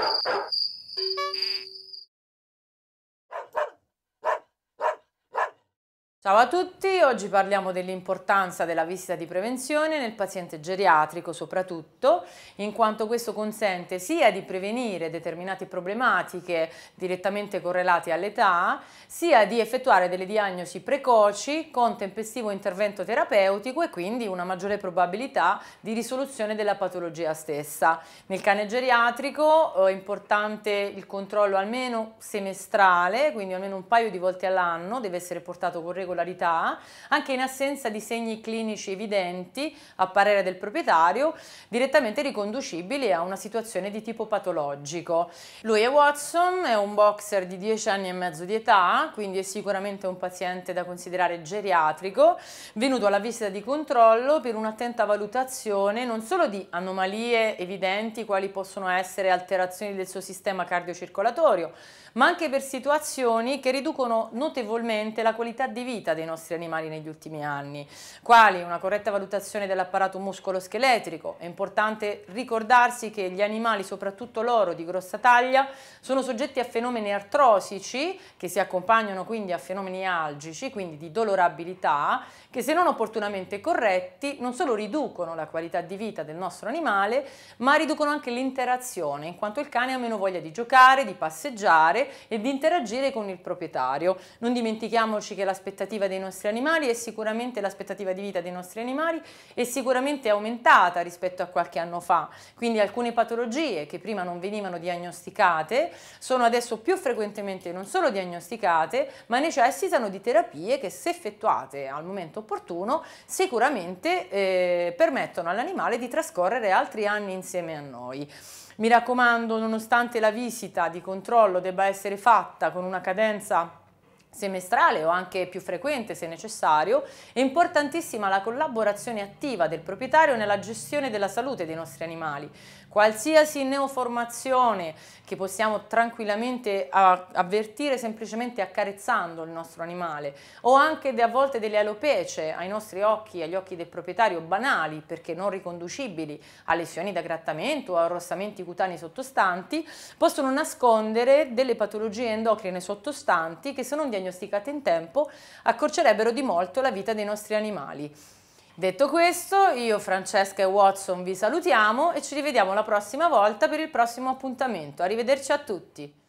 Mm-hmm. Ciao a tutti, oggi parliamo dell'importanza della visita di prevenzione nel paziente geriatrico soprattutto, in quanto questo consente sia di prevenire determinate problematiche direttamente correlate all'età, sia di effettuare delle diagnosi precoci con tempestivo intervento terapeutico e quindi una maggiore probabilità di risoluzione della patologia stessa. Nel cane geriatrico eh, è importante il controllo almeno semestrale, quindi almeno un paio di volte all'anno, deve essere portato con regolarità irregolarità, anche in assenza di segni clinici evidenti, a parere del proprietario, direttamente riconducibili a una situazione di tipo patologico. Lui è Watson, è un boxer di 10 anni e mezzo di età, quindi è sicuramente un paziente da considerare geriatrico, venuto alla visita di controllo per un'attenta valutazione non solo di anomalie evidenti quali possono essere alterazioni del suo sistema cardiocircolatorio, ma anche per situazioni che riducono notevolmente la qualità di vita vita dei nostri animali negli ultimi anni, quali una corretta valutazione dell'apparato muscoloscheletrico. È importante ricordarsi che gli animali, soprattutto loro di grossa taglia, sono soggetti a fenomeni artrosici che si accompagnano quindi a fenomeni algici, quindi di dolorabilità, che se non opportunamente corretti non solo riducono la qualità di vita del nostro animale, ma riducono anche l'interazione, in quanto il cane ha meno voglia di giocare, di passeggiare e di interagire con il proprietario. Non dimentichiamoci che l'aspettativa l'aspettativa dei nostri animali e sicuramente l'aspettativa di vita dei nostri animali è sicuramente aumentata rispetto a qualche anno fa, quindi alcune patologie che prima non venivano diagnosticate sono adesso più frequentemente non solo diagnosticate ma necessitano di terapie che se effettuate al momento opportuno sicuramente eh, permettono all'animale di trascorrere altri anni insieme a noi. Mi raccomando, nonostante la visita di controllo debba essere fatta con una cadenza semestrale o anche più frequente se necessario, è importantissima la collaborazione attiva del proprietario nella gestione della salute dei nostri animali. Qualsiasi neoformazione che possiamo tranquillamente avvertire semplicemente accarezzando il nostro animale o anche a volte delle alopece ai nostri occhi, e agli occhi del proprietario banali perché non riconducibili a lesioni da grattamento o a arrossamenti cutanei sottostanti, possono nascondere delle patologie endocrine sottostanti che se non diagnosticate diagnosticate in tempo accorcerebbero di molto la vita dei nostri animali. Detto questo, io Francesca e Watson vi salutiamo e ci rivediamo la prossima volta per il prossimo appuntamento. Arrivederci a tutti!